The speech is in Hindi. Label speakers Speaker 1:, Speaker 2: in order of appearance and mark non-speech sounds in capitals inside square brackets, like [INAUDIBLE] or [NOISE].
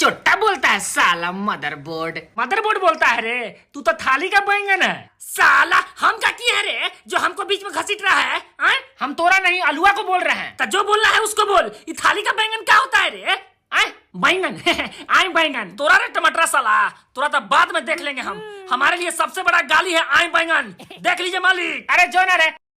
Speaker 1: चोट्टा बोलता है साला मदरबोर्ड मदरबोर्ड बोलता है रे तू तो थाली का बैंगन है साला हम का किए रे जो हमको बीच में घसीट रहा है आ? हम तोरा नहीं अलुआ को बोल रहे हैं तो जो बोल रहा है उसको बोल ये थाली का बैंगन क्या होता है रे आए बैंगन [LAUGHS] आए बैंगन तोरा रे टमाटर साला तोरा तो बाद में देख लेंगे हम हम्म। हमारे लिए सबसे बड़ा गाली है आए बैंगन देख लीजिए मालिक अरे जो ना रे